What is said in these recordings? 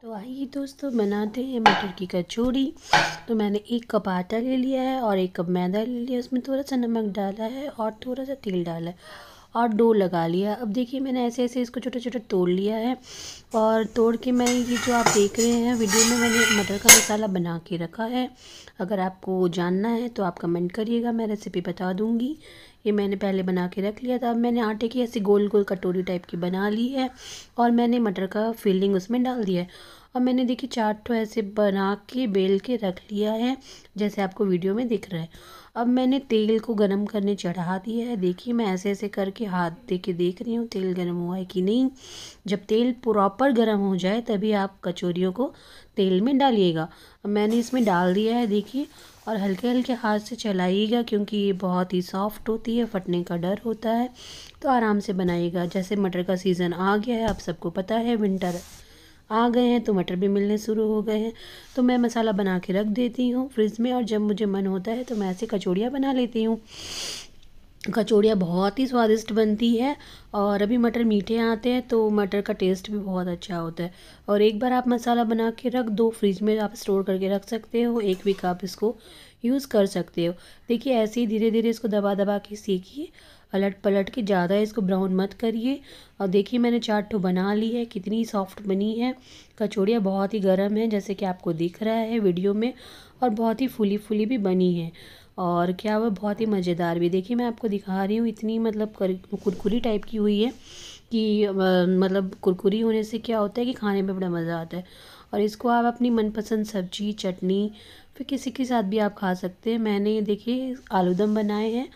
तो आइए दोस्तों बनाते हैं मटर की कचौड़ी तो मैंने एक कप आटा ले लिया है और एक कप मैदा ले लिया उसमें थोड़ा सा नमक डाला है और थोड़ा सा तेल डाला है और डो लगा लिया अब देखिए मैंने ऐसे ऐसे इसको छोटा छोटा तोड़ लिया है और तोड़ के मैं ये जो आप देख रहे हैं वीडियो में मैंने मटर का मसाला बना के रखा है अगर आपको जानना है तो आप कमेंट करिएगा मैं रेसिपी बता दूँगी ये मैंने पहले बना के रख लिया था अब मैंने आटे की ऐसी गोल गोल कटोरी टाइप की बना ली है और मैंने मटर का फिलिंग उसमें डाल दिया है और मैंने देखिए चार ठो ऐसे बना के बेल के रख लिया है जैसे आपको वीडियो में दिख रहा है अब मैंने तेल को गर्म करने चढ़ा दिया है देखिए मैं ऐसे ऐसे करके हाथ दे के देख रही हूँ तेल गर्म हुआ है कि नहीं जब तेल प्रॉपर गर्म हो जाए तभी आप कचोरियों को तेल में डालिएगा अब मैंने इसमें डाल दिया है देखिए और हल्के हल्के हाथ से चलाइएगा क्योंकि ये बहुत ही सॉफ्ट होती है फटने का डर होता है तो आराम से बनाइएगा जैसे मटर का सीज़न आ गया है आप सबको पता है विंटर आ गए हैं तो मटर भी मिलने शुरू हो गए हैं तो मैं मसाला बना के रख देती हूँ फ्रिज में और जब मुझे मन होता है तो मैं ऐसे कचौड़ियाँ बना लेती हूँ कचौड़ियाँ बहुत ही स्वादिष्ट बनती है और अभी मटर मीठे आते हैं तो मटर का टेस्ट भी बहुत अच्छा होता है और एक बार आप मसाला बना के रख दो फ्रिज में आप स्टोर करके रख सकते हो एक वीक आप इसको यूज़ कर सकते हो देखिए ऐसे ही धीरे धीरे इसको दबा दबा के सीखिए पलट पलट के ज़्यादा इसको ब्राउन मत करिए और देखिए मैंने चार बना ली है कितनी सॉफ्ट बनी है कचौड़ियाँ बहुत ही गर्म है जैसे कि आपको दिख रहा है वीडियो में और बहुत ही फूली फूली भी बनी है और क्या वो बहुत ही मज़ेदार भी देखिए मैं आपको दिखा रही हूँ इतनी मतलब कर कुरकुरी टाइप की हुई है कि मतलब कुरकुरी होने से क्या होता है कि खाने में बड़ा मज़ा आता है और इसको आप अपनी मनपसंद सब्जी चटनी फिर किसी के साथ भी आप खा सकते हैं मैंने ये देखिए आलूदम बनाए हैं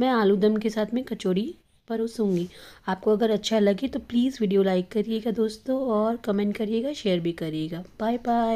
मैं आलूदम के साथ में कचौड़ी परोसूँगी आपको अगर अच्छा लगे तो प्लीज़ वीडियो लाइक करिएगा दोस्तों और कमेंट करिएगा शेयर भी करिएगा बाय बाय